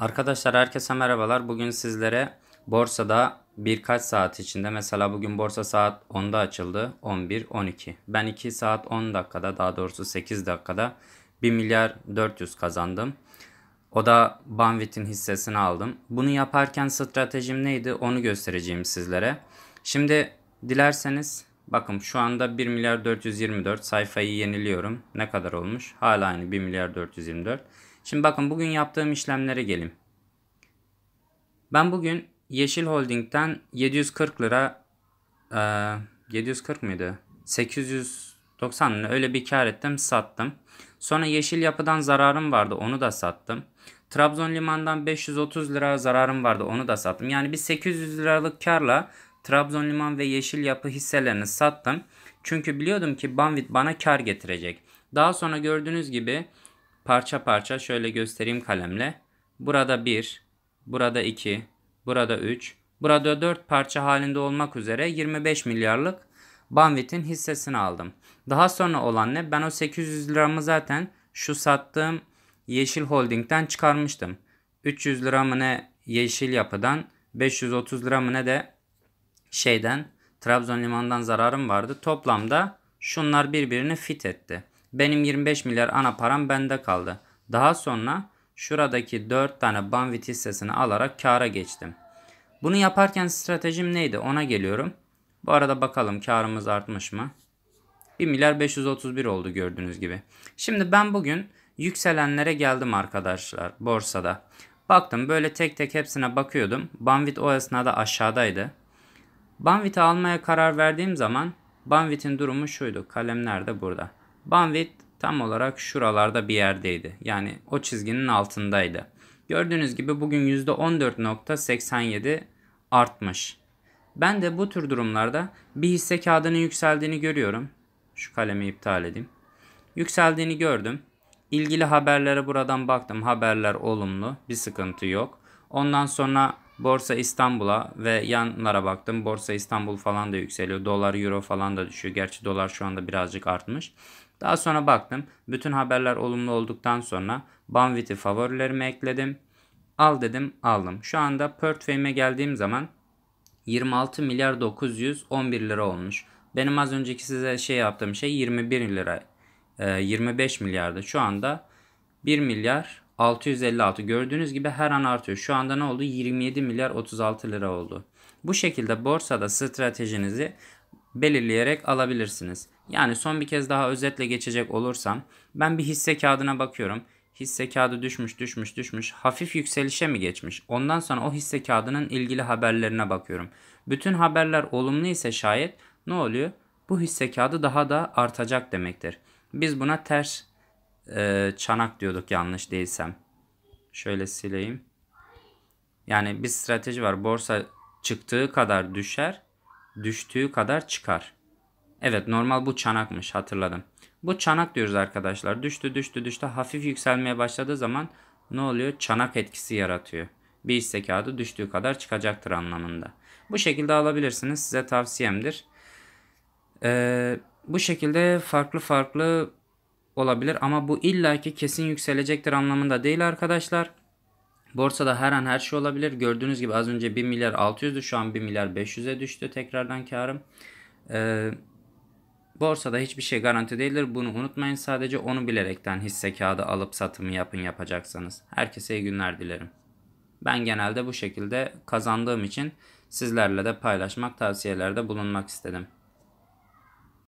Arkadaşlar herkese merhabalar. Bugün sizlere borsada birkaç saat içinde mesela bugün borsa saat 10'da açıldı. 11, 12. Ben 2 saat 10 dakikada daha doğrusu 8 dakikada 1 milyar 400 kazandım. O da Banvit'in hissesini aldım. Bunu yaparken stratejim neydi onu göstereceğim sizlere. Şimdi dilerseniz bakın şu anda 1 milyar 424 sayfayı yeniliyorum. Ne kadar olmuş? Hala aynı 1 milyar 424. Şimdi bakın bugün yaptığım işlemlere gelin. Ben bugün Yeşil Holding'den 740 lira e, 740 mıydı? 890 lira öyle bir kar ettim sattım. Sonra Yeşil Yapı'dan zararım vardı onu da sattım. Trabzon Liman'dan 530 lira zararım vardı onu da sattım. Yani bir 800 liralık karla Trabzon Liman ve Yeşil Yapı hisselerini sattım. Çünkü biliyordum ki Banvit bana kar getirecek. Daha sonra gördüğünüz gibi parça parça şöyle göstereyim kalemle. Burada 1, burada 2, burada 3, burada 4 parça halinde olmak üzere 25 milyarlık Banvit'in hissesini aldım. Daha sonra olan ne? Ben o 800 liramı zaten şu sattığım Yeşil Holding'den çıkarmıştım. 300 liramı ne Yeşil Yapı'dan, 530 liramı ne de şeyden Trabzon Liman'dan zararım vardı. Toplamda şunlar birbirini fit etti. Benim 25 milyar ana param bende kaldı. Daha sonra şuradaki 4 tane Banvit hissesini alarak kara geçtim. Bunu yaparken stratejim neydi ona geliyorum. Bu arada bakalım karımız artmış mı? 1 milyar 531 oldu gördüğünüz gibi. Şimdi ben bugün yükselenlere geldim arkadaşlar borsada. Baktım böyle tek tek hepsine bakıyordum. Banvit o esnada aşağıdaydı. Banvit'i almaya karar verdiğim zaman Banvit'in durumu şuydu. Kalem nerede? Burada. Bandwidth tam olarak şuralarda bir yerdeydi. Yani o çizginin altındaydı. Gördüğünüz gibi bugün %14.87 artmış. Ben de bu tür durumlarda bir hisse kağıdının yükseldiğini görüyorum. Şu kalemi iptal edeyim. Yükseldiğini gördüm. İlgili haberlere buradan baktım. Haberler olumlu. Bir sıkıntı yok. Ondan sonra Borsa İstanbul'a ve yanlara baktım. Borsa İstanbul falan da yükseliyor. Dolar, euro falan da düşüyor. Gerçi dolar şu anda birazcık artmış. Daha sonra baktım. Bütün haberler olumlu olduktan sonra Banvit'i favorilerime ekledim. Al dedim aldım. Şu anda portföyüme geldiğim zaman 26 milyar 911 lira olmuş. Benim az önceki size şey yaptığım şey 21 lira. 25 e, milyardı. Şu anda 1 milyar 656 gördüğünüz gibi her an artıyor. Şu anda ne oldu? 27 milyar 36 lira oldu. Bu şekilde borsada stratejinizi belirleyerek alabilirsiniz. Yani son bir kez daha özetle geçecek olursam ben bir hisse kağıdına bakıyorum. Hisse kağıdı düşmüş düşmüş düşmüş hafif yükselişe mi geçmiş? Ondan sonra o hisse kağıdının ilgili haberlerine bakıyorum. Bütün haberler olumlu ise şayet ne oluyor? Bu hisse kağıdı daha da artacak demektir. Biz buna ters e, çanak diyorduk yanlış değilsem. Şöyle sileyim. Yani bir strateji var. Borsa çıktığı kadar düşer düştüğü kadar çıkar. Evet normal bu çanakmış hatırladım. Bu çanak diyoruz arkadaşlar. Düştü düştü düştü hafif yükselmeye başladığı zaman ne oluyor? Çanak etkisi yaratıyor. Bir hisse kağıdı düştüğü kadar çıkacaktır anlamında. Bu şekilde alabilirsiniz. Size tavsiyemdir. Ee, bu şekilde farklı farklı olabilir ama bu illaki kesin yükselecektir anlamında değil arkadaşlar. Borsada her an her şey olabilir. Gördüğünüz gibi az önce 1 milyar 600'dü. Şu an 1 milyar 500'e düştü tekrardan karım. Ee, borsada hiçbir şey garanti değildir. Bunu unutmayın. Sadece onu bilerekten hisse kağıdı alıp satımı yapın yapacaksanız. Herkese iyi günler dilerim. Ben genelde bu şekilde kazandığım için sizlerle de paylaşmak, tavsiyelerde bulunmak istedim.